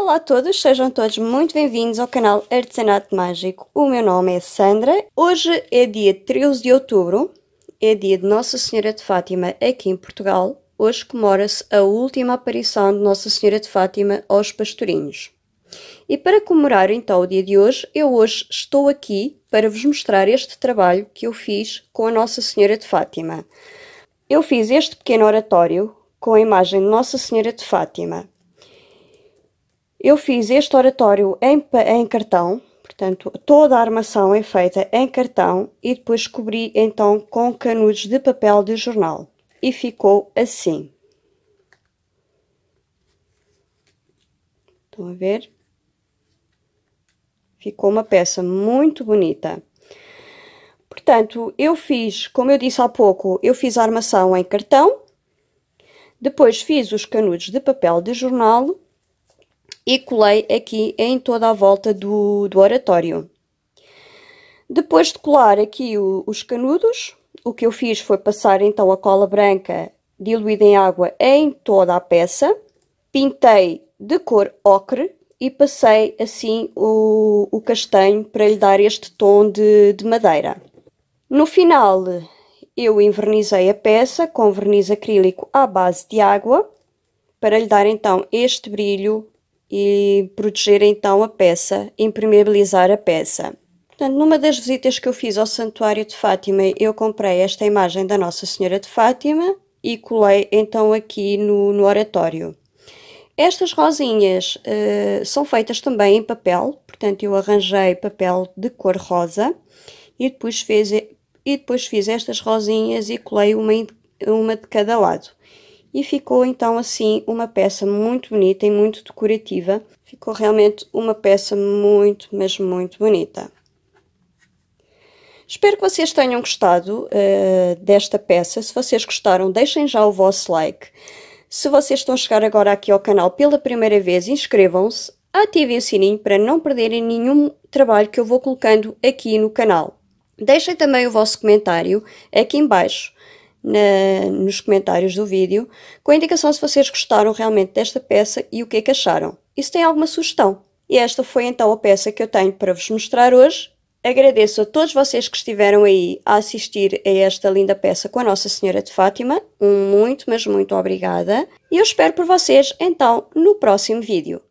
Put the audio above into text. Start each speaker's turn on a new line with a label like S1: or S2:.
S1: Olá a todos, sejam todos muito bem-vindos ao canal Artesanato Mágico. O meu nome é Sandra. Hoje é dia 13 de outubro, é dia de Nossa Senhora de Fátima aqui em Portugal. Hoje comemora-se a última aparição de Nossa Senhora de Fátima aos pastorinhos. E para comemorar então o dia de hoje, eu hoje estou aqui para vos mostrar este trabalho que eu fiz com a Nossa Senhora de Fátima. Eu fiz este pequeno oratório com a imagem de Nossa Senhora de Fátima eu fiz este oratório em, em cartão, portanto, toda a armação é feita em cartão e depois cobri então com canudos de papel de jornal. E ficou assim. Estão a ver? Ficou uma peça muito bonita. Portanto, eu fiz, como eu disse há pouco, eu fiz a armação em cartão, depois fiz os canudos de papel de jornal e colei aqui em toda a volta do, do oratório. Depois de colar aqui o, os canudos, o que eu fiz foi passar então a cola branca diluída em água em toda a peça, pintei de cor ocre e passei assim o, o castanho para lhe dar este tom de, de madeira. No final eu envernizei a peça com verniz acrílico à base de água para lhe dar então este brilho e proteger então a peça, impermeabilizar a peça. Portanto, numa das visitas que eu fiz ao Santuário de Fátima, eu comprei esta imagem da Nossa Senhora de Fátima e colei então aqui no, no oratório. Estas rosinhas uh, são feitas também em papel, portanto eu arranjei papel de cor rosa e depois, e depois fiz estas rosinhas e colei uma, uma de cada lado. E ficou então assim uma peça muito bonita e muito decorativa. Ficou realmente uma peça muito, mas muito bonita. Espero que vocês tenham gostado uh, desta peça. Se vocês gostaram, deixem já o vosso like. Se vocês estão a chegar agora aqui ao canal pela primeira vez, inscrevam-se, ativem o sininho para não perderem nenhum trabalho que eu vou colocando aqui no canal. Deixem também o vosso comentário aqui em baixo na, nos comentários do vídeo com a indicação se vocês gostaram realmente desta peça e o que é que acharam. E se têm alguma sugestão. E esta foi então a peça que eu tenho para vos mostrar hoje. Agradeço a todos vocês que estiveram aí a assistir a esta linda peça com a Nossa Senhora de Fátima. Um muito, mas muito obrigada. E eu espero por vocês então no próximo vídeo.